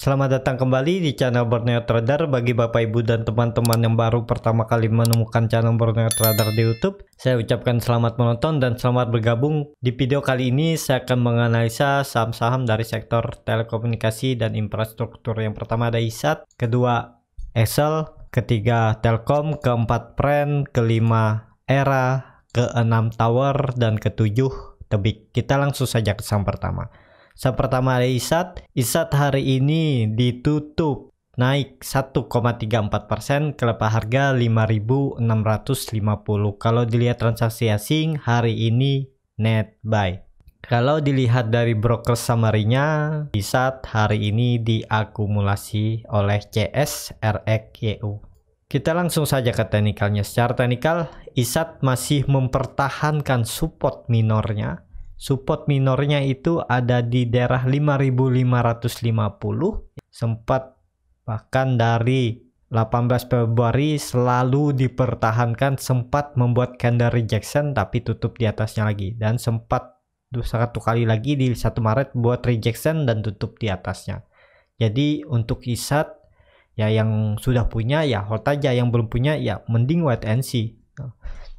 Selamat datang kembali di channel Borneo Trader bagi Bapak Ibu dan teman-teman yang baru pertama kali menemukan channel Borneo Trader di YouTube. Saya ucapkan selamat menonton dan selamat bergabung. Di video kali ini saya akan menganalisa saham-saham dari sektor telekomunikasi dan infrastruktur. Yang pertama ada ISAT, kedua Excel, ketiga Telkom, keempat Pren, kelima Era, keenam Tower dan ketujuh Tebik. Kita langsung saja ke saham pertama. Saham pertama ada ISAT. ISAT hari ini ditutup naik 1,34% ke lepas harga 5.650. Kalau dilihat transaksi asing hari ini net buy. Kalau dilihat dari broker summary-nya, ISAT hari ini diakumulasi oleh CS, RX, Kita langsung saja ke teknikalnya. Secara teknikal, ISAT masih mempertahankan support minornya support minornya itu ada di daerah 5550 sempat bahkan dari 18 Februari selalu dipertahankan sempat membuat candle rejection tapi tutup di atasnya lagi dan sempat satu kali lagi di 1 Maret buat rejection dan tutup di atasnya jadi untuk isat ya yang sudah punya ya hold aja yang belum punya ya mending wait and see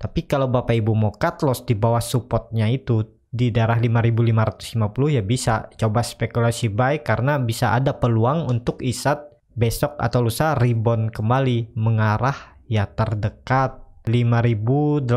tapi kalau bapak ibu mau cut loss di bawah supportnya itu di daerah 5550 ya bisa coba spekulasi buy karena bisa ada peluang untuk isat besok atau lusa rebound kembali mengarah ya terdekat 5850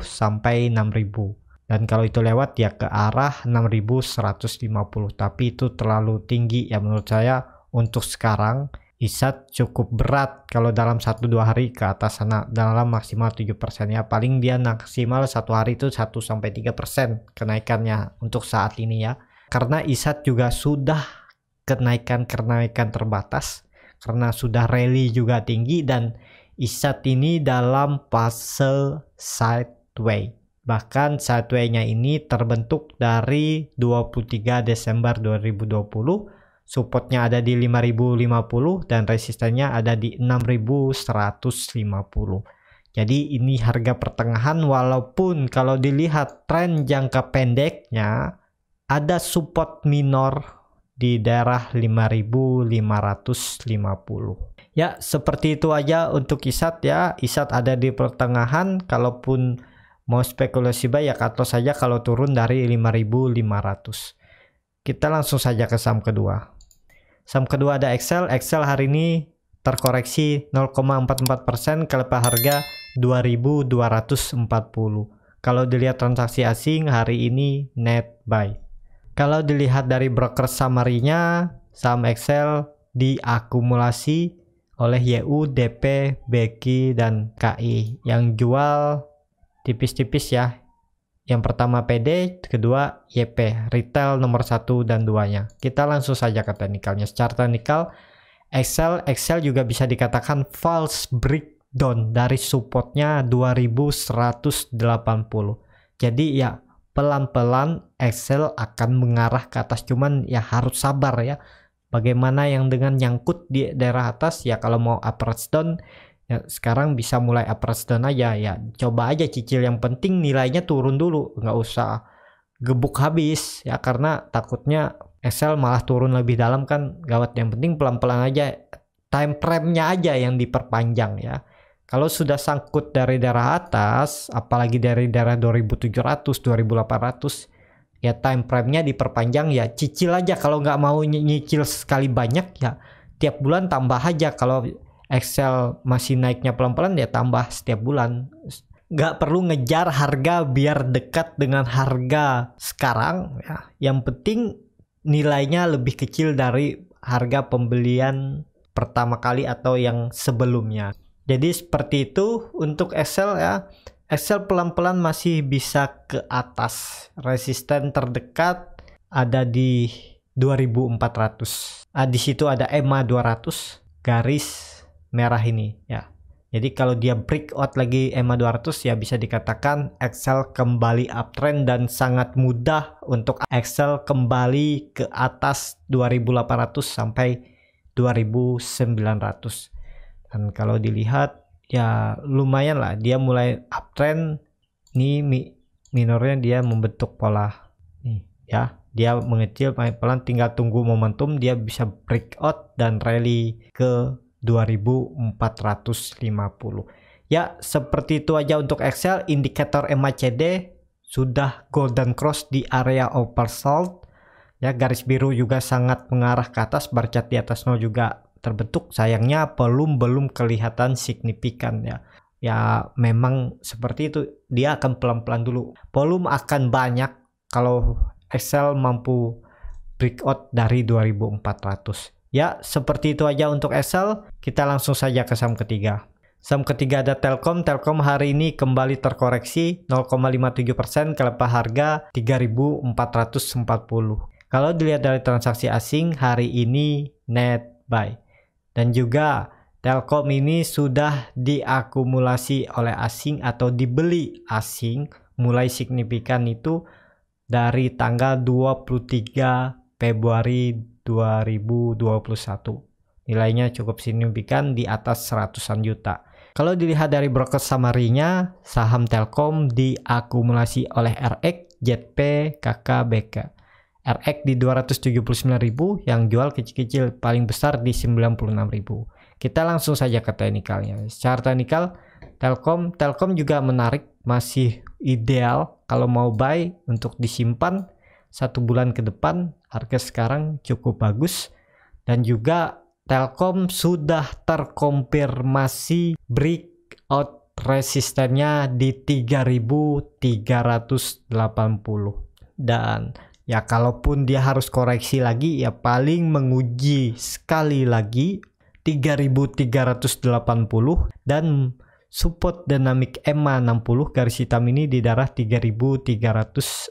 sampai 6000 dan kalau itu lewat ya ke arah 6150 tapi itu terlalu tinggi ya menurut saya untuk sekarang isat cukup berat kalau dalam 1-2 hari ke atas sana dalam maksimal 7% ya paling dia maksimal satu hari itu 1-3% kenaikannya untuk saat ini ya karena isat juga sudah kenaikan-kenaikan terbatas karena sudah rally juga tinggi dan isat ini dalam puzzle sideway bahkan sideway-nya ini terbentuk dari 23 Desember 2020 supportnya ada di 5050 dan resistennya ada di 6150 jadi ini harga pertengahan walaupun kalau dilihat tren jangka pendeknya ada support minor di daerah 5550 ya seperti itu aja untuk isat ya isat ada di pertengahan kalaupun mau spekulasi buy ya saja kalau turun dari 5500 kita langsung saja ke saham kedua Saham kedua ada Excel. Excel hari ini terkoreksi 0,44% ke lepas harga 2240. Kalau dilihat transaksi asing hari ini net buy. Kalau dilihat dari broker summary-nya, saham Excel diakumulasi oleh YU, DP, Beki, dan KI yang jual tipis-tipis ya yang pertama PD, kedua YP, retail nomor 1 dan 2-nya. Kita langsung saja ke teknikalnya. Secara teknikal, Excel Excel juga bisa dikatakan false breakdown dari supportnya 2180. Jadi ya pelan-pelan Excel akan mengarah ke atas cuman ya harus sabar ya. Bagaimana yang dengan nyangkut di daerah atas ya kalau mau upwards down ya sekarang bisa mulai appreciation aja ya coba aja cicil yang penting nilainya turun dulu nggak usah gebuk habis ya karena takutnya Excel malah turun lebih dalam kan gawat yang penting pelan-pelan aja time frame-nya aja yang diperpanjang ya kalau sudah sangkut dari daerah atas apalagi dari daerah 2700 2800 ya time frame-nya diperpanjang ya cicil aja kalau nggak mau nyicil sekali banyak ya tiap bulan tambah aja kalau Excel masih naiknya pelan-pelan ya tambah setiap bulan nggak perlu ngejar harga biar dekat dengan harga sekarang ya. yang penting nilainya lebih kecil dari harga pembelian pertama kali atau yang sebelumnya jadi seperti itu untuk Excel ya Excel pelan-pelan masih bisa ke atas resisten terdekat ada di 2400 nah, di situ ada EMA 200 garis merah ini ya. Jadi kalau dia breakout lagi EMA 200 ya bisa dikatakan Excel kembali uptrend dan sangat mudah untuk Excel kembali ke atas 2800 sampai 2900. Dan kalau dilihat ya lumayan lah dia mulai uptrend nih minornya dia membentuk pola nih ya dia mengecil pelan tinggal tunggu momentum dia bisa breakout dan rally ke 2450. Ya, seperti itu aja untuk Excel. Indikator MACD sudah golden cross di area oversold. Ya, garis biru juga sangat mengarah ke atas, bar chart di atas nol juga terbentuk. Sayangnya belum belum kelihatan signifikan ya. Ya, memang seperti itu. Dia akan pelan-pelan dulu. Volume akan banyak kalau Excel mampu breakout dari 2400. Ya, seperti itu aja untuk Excel. Kita langsung saja ke saham ketiga. Saham ketiga ada Telkom. Telkom hari ini kembali terkoreksi 0,57% ke lepas harga 3.440. Kalau dilihat dari transaksi asing hari ini net buy. Dan juga Telkom ini sudah diakumulasi oleh asing atau dibeli asing mulai signifikan itu dari tanggal 23 Februari 2021. Nilainya cukup signifikan di atas seratusan juta. Kalau dilihat dari broker samarinya, saham Telkom diakumulasi oleh RX, JP, KKBK. RX di 279.000 yang jual kecil-kecil paling besar di 96.000. Kita langsung saja ke teknikalnya. Secara teknikal Telkom Telkom juga menarik masih ideal kalau mau buy untuk disimpan satu bulan ke depan harga sekarang cukup bagus dan juga Telkom sudah terkonfirmasi breakout resistennya di 3380 dan ya kalaupun dia harus koreksi lagi ya paling menguji sekali lagi 3380 dan support dynamic EMA 60 garis hitam ini di darah 3360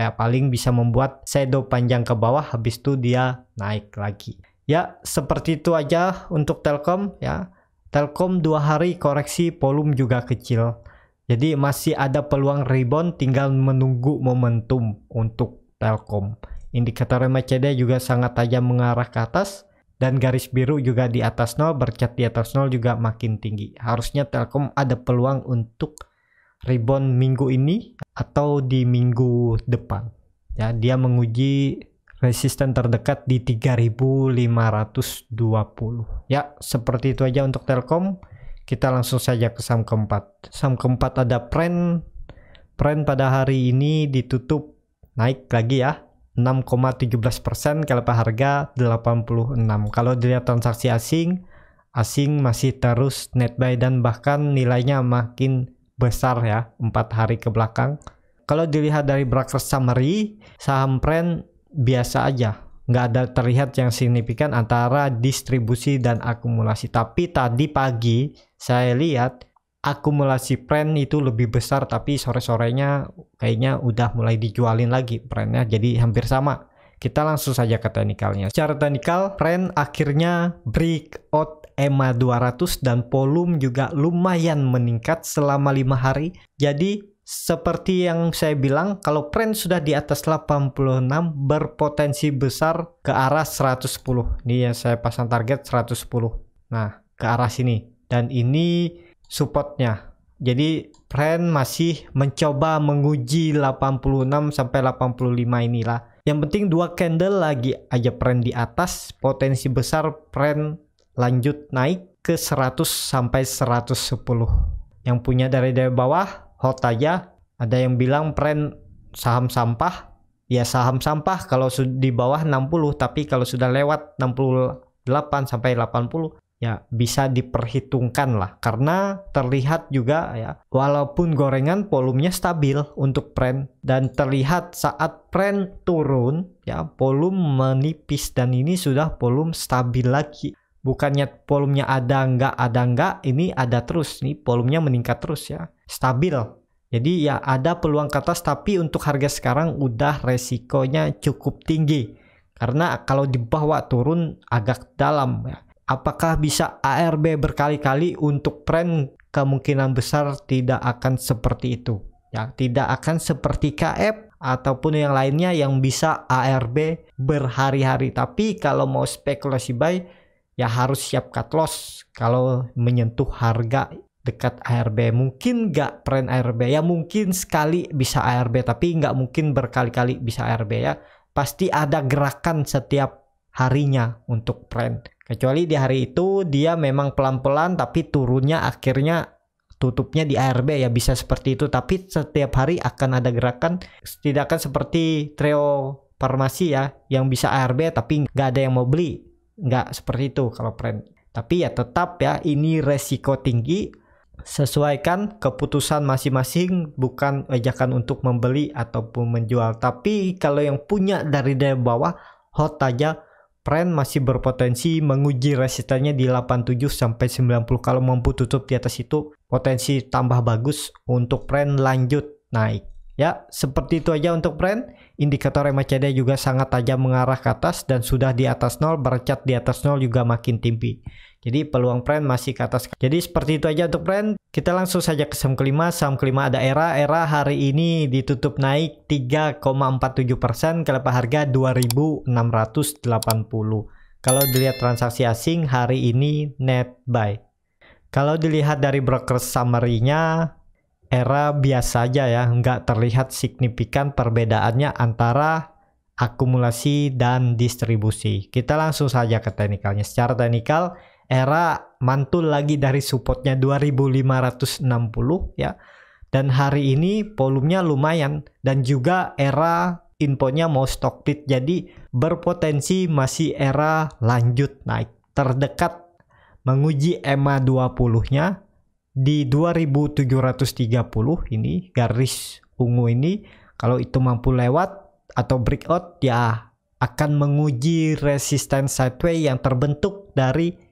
ya paling bisa membuat shadow panjang ke bawah habis itu dia naik lagi ya seperti itu aja untuk Telkom ya Telkom dua hari koreksi volume juga kecil jadi masih ada peluang rebound tinggal menunggu momentum untuk Telkom indikator MACD juga sangat tajam mengarah ke atas dan garis biru juga di atas nol bercat di atas nol juga makin tinggi harusnya Telkom ada peluang untuk rebound minggu ini atau di minggu depan ya dia menguji resisten terdekat di 3520 ya seperti itu aja untuk Telkom kita langsung saja ke saham keempat saham keempat ada Pren Pren pada hari ini ditutup naik lagi ya 6,17% kalau harga 86. Kalau dilihat transaksi asing, asing masih terus net buy dan bahkan nilainya makin besar ya empat hari ke belakang. Kalau dilihat dari broker summary, saham trend biasa aja. Nggak ada terlihat yang signifikan antara distribusi dan akumulasi. Tapi tadi pagi saya lihat akumulasi pren itu lebih besar tapi sore-sorenya kayaknya udah mulai dijualin lagi prennya jadi hampir sama kita langsung saja ke teknikalnya secara teknikal pren akhirnya break out EMA 200 dan volume juga lumayan meningkat selama lima hari jadi seperti yang saya bilang kalau pren sudah di atas 86 berpotensi besar ke arah 110 ini yang saya pasang target 110 nah ke arah sini dan ini supportnya. Jadi Pren masih mencoba menguji 86 sampai 85 inilah. Yang penting dua candle lagi aja Pren di atas, potensi besar Pren lanjut naik ke 100 sampai 110. Yang punya dari dari bawah hot aja. Ada yang bilang Pren saham sampah. Ya saham sampah kalau di bawah 60 tapi kalau sudah lewat 68 sampai 80 ya bisa diperhitungkan lah karena terlihat juga ya walaupun gorengan volumenya stabil untuk trend dan terlihat saat trend turun ya volume menipis dan ini sudah volume stabil lagi bukannya volumenya ada enggak ada enggak ini ada terus nih volumenya meningkat terus ya stabil jadi ya ada peluang ke atas tapi untuk harga sekarang udah resikonya cukup tinggi karena kalau di bawah turun agak dalam ya Apakah bisa ARB berkali-kali untuk trend? kemungkinan besar tidak akan seperti itu. Ya, tidak akan seperti KF ataupun yang lainnya yang bisa ARB berhari-hari. Tapi kalau mau spekulasi buy ya harus siap cut loss kalau menyentuh harga dekat ARB. Mungkin nggak trend ARB ya mungkin sekali bisa ARB tapi nggak mungkin berkali-kali bisa ARB ya. Pasti ada gerakan setiap harinya untuk trend. Kecuali di hari itu dia memang pelan-pelan tapi turunnya akhirnya tutupnya di ARB ya bisa seperti itu tapi setiap hari akan ada gerakan setidaknya seperti trio farmasi ya yang bisa ARB tapi nggak ada yang mau beli nggak seperti itu kalau trend tapi ya tetap ya ini resiko tinggi sesuaikan keputusan masing-masing bukan ajakan untuk membeli ataupun menjual tapi kalau yang punya dari daya bawah hot aja Pren masih berpotensi menguji resistennya di 87 sampai 90 kalau mampu tutup di atas itu potensi tambah bagus untuk Pren lanjut naik. Ya, seperti itu aja untuk Pren Indikator MACD juga sangat tajam mengarah ke atas dan sudah di atas nol, bercat di atas nol juga makin tinggi. Jadi peluang Pren masih ke atas. Jadi seperti itu aja untuk Pren kita langsung saja ke saham kelima. Saham kelima ada ERA. ERA hari ini ditutup naik 3,47% ke level harga 2680. Kalau dilihat transaksi asing hari ini net buy. Kalau dilihat dari broker summary-nya, ERA biasa aja ya, nggak terlihat signifikan perbedaannya antara akumulasi dan distribusi. Kita langsung saja ke teknikalnya. Secara teknikal, era mantul lagi dari supportnya 2560 ya. Dan hari ini volumenya lumayan dan juga era infonya mau stock pit jadi berpotensi masih era lanjut naik terdekat menguji EMA 20-nya di 2730 ini garis ungu ini kalau itu mampu lewat atau breakout ya akan menguji resisten sideways yang terbentuk dari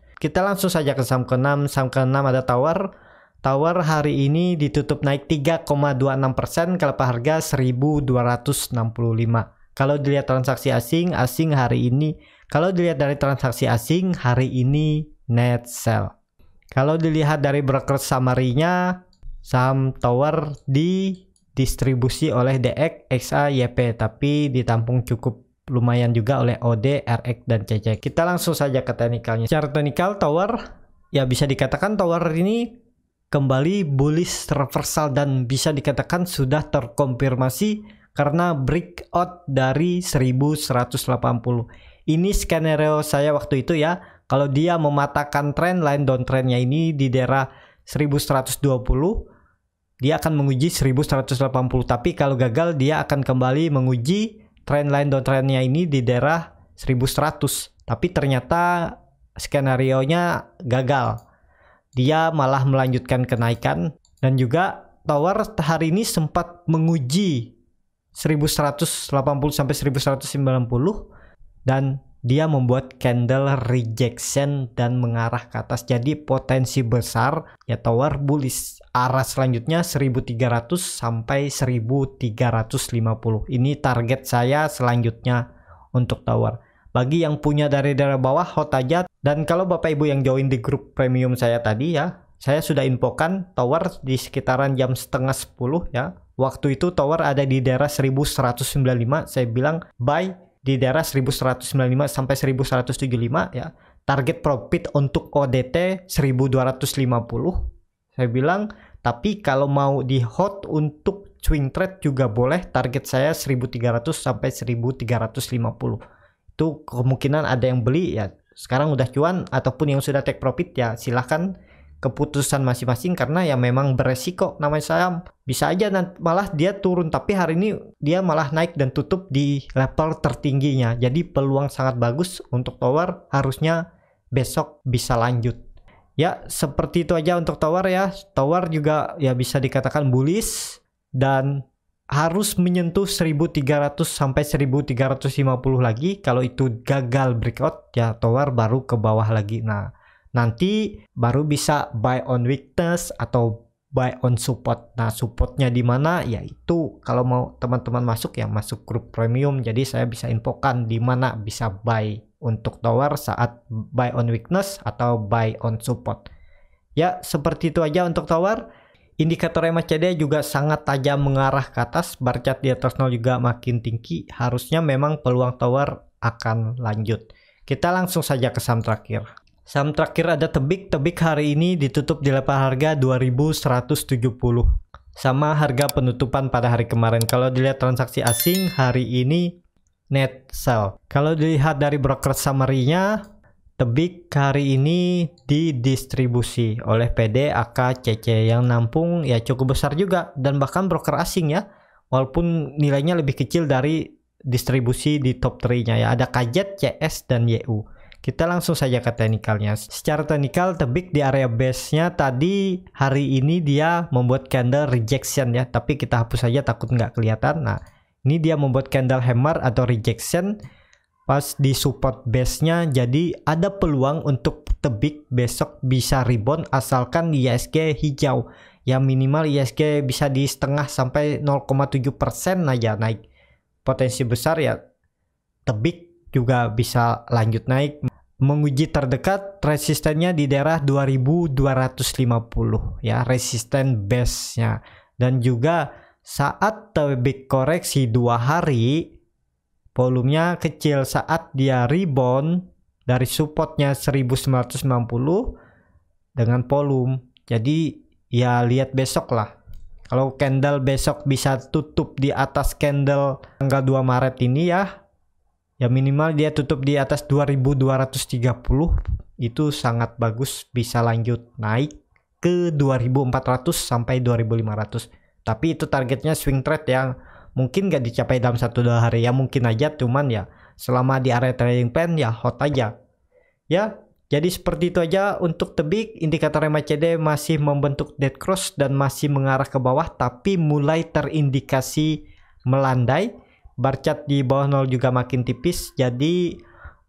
Kita langsung saja ke saham ke-6. Saham ke-6 ada Tower. Tower hari ini ditutup naik 3,26% ke harga 1265. Kalau dilihat transaksi asing, asing hari ini kalau dilihat dari transaksi asing hari ini net sell. Kalau dilihat dari broker summary-nya saham Tower distribusi oleh DX, XA, YP tapi ditampung cukup lumayan juga oleh OD, RX, dan CC. Kita langsung saja ke teknikalnya. Secara teknikal tower, ya bisa dikatakan tower ini kembali bullish reversal dan bisa dikatakan sudah terkonfirmasi karena breakout dari 1180. Ini skenario saya waktu itu ya, kalau dia mematakan trend line downtrendnya ini di daerah 1120, dia akan menguji 1180 tapi kalau gagal dia akan kembali menguji trend line downtrendnya ini di daerah 1100 tapi ternyata skenario nya gagal dia malah melanjutkan kenaikan dan juga tower hari ini sempat menguji 1180 sampai 1190 dan dia membuat candle rejection dan mengarah ke atas jadi potensi besar ya tower bullish arah selanjutnya 1300 sampai 1350 ini target saya selanjutnya untuk tower bagi yang punya dari daerah bawah hot aja dan kalau bapak ibu yang join di grup premium saya tadi ya saya sudah infokan tower di sekitaran jam setengah 10 ya waktu itu tower ada di daerah 1195 saya bilang buy di daerah 1195 sampai 1175 ya target profit untuk ODT 1250 saya bilang tapi kalau mau di hot untuk swing trade juga boleh target saya 1300 sampai 1350 itu kemungkinan ada yang beli ya sekarang udah cuan ataupun yang sudah take profit ya silahkan keputusan masing-masing karena ya memang beresiko namanya saham bisa aja nanti malah dia turun tapi hari ini dia malah naik dan tutup di level tertingginya jadi peluang sangat bagus untuk tower harusnya besok bisa lanjut ya seperti itu aja untuk tower ya tower juga ya bisa dikatakan bullish dan harus menyentuh 1300 sampai 1350 lagi kalau itu gagal breakout ya tower baru ke bawah lagi nah nanti baru bisa buy on weakness atau buy on support. Nah, supportnya di mana? Yaitu kalau mau teman-teman masuk ya masuk grup premium. Jadi saya bisa infokan di mana bisa buy untuk tower saat buy on weakness atau buy on support. Ya, seperti itu aja untuk tower. Indikator MACD juga sangat tajam mengarah ke atas, bar chart di atas nol juga makin tinggi. Harusnya memang peluang tower akan lanjut. Kita langsung saja ke saham terakhir. Saham terakhir ada Tebik. Tebik hari ini ditutup di level harga 2170 sama harga penutupan pada hari kemarin. Kalau dilihat transaksi asing hari ini net sell. Kalau dilihat dari broker summary-nya, Tebik hari ini didistribusi oleh PD AK CC yang nampung ya cukup besar juga dan bahkan broker asing ya walaupun nilainya lebih kecil dari distribusi di top 3 nya ya ada KJ, CS dan YU kita langsung saja ke teknikalnya. Secara teknikal, Tebik di area base-nya tadi hari ini dia membuat candle rejection ya. Tapi kita hapus saja takut nggak kelihatan. Nah, ini dia membuat candle hammer atau rejection pas di support base-nya. Jadi ada peluang untuk Tebik besok bisa rebound asalkan ISG hijau. Ya minimal ISG bisa di setengah sampai 0,7% aja naik. Potensi besar ya Tebik juga bisa lanjut naik menguji terdekat resistennya di daerah 2250 ya resisten base-nya dan juga saat terbit koreksi dua hari volumenya kecil saat dia rebound dari supportnya 1990 dengan volume jadi ya lihat besok lah kalau candle besok bisa tutup di atas candle tanggal 2 Maret ini ya ya minimal dia tutup di atas 2230 itu sangat bagus bisa lanjut naik ke 2400 sampai 2500 tapi itu targetnya swing trade yang mungkin gak dicapai dalam satu dua hari ya mungkin aja cuman ya selama di area trading pen ya hot aja ya jadi seperti itu aja untuk tebik indikator MACD masih membentuk dead cross dan masih mengarah ke bawah tapi mulai terindikasi melandai bar chart di bawah nol juga makin tipis jadi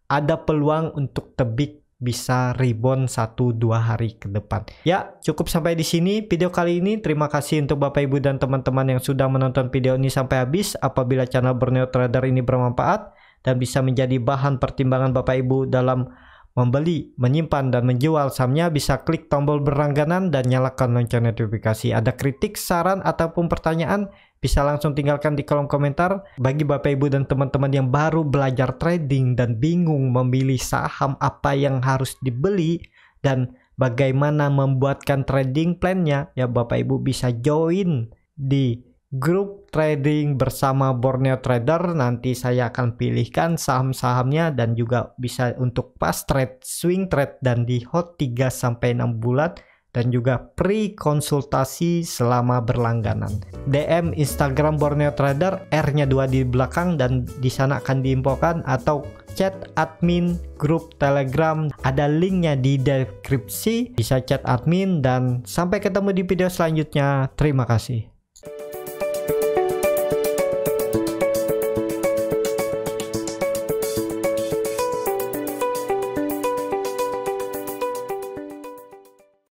ada peluang untuk tebik bisa rebound satu dua hari ke depan. Ya, cukup sampai di sini video kali ini. Terima kasih untuk Bapak Ibu dan teman-teman yang sudah menonton video ini sampai habis. Apabila channel Borneo Trader ini bermanfaat dan bisa menjadi bahan pertimbangan Bapak Ibu dalam membeli, menyimpan, dan menjual sahamnya bisa klik tombol berlangganan dan nyalakan lonceng notifikasi. Ada kritik, saran, ataupun pertanyaan bisa langsung tinggalkan di kolom komentar. Bagi Bapak Ibu dan teman-teman yang baru belajar trading dan bingung memilih saham apa yang harus dibeli dan bagaimana membuatkan trading plannya ya Bapak Ibu bisa join di grup trading bersama Borneo Trader. Nanti saya akan pilihkan saham-sahamnya dan juga bisa untuk pas trade, swing trade dan di hot 3 sampai 6 bulan dan juga pre-konsultasi selama berlangganan. DM Instagram Borneo Trader R-nya dua di belakang dan di sana akan diinfokan atau chat admin grup Telegram. Ada linknya di deskripsi. Bisa chat admin dan sampai ketemu di video selanjutnya. Terima kasih.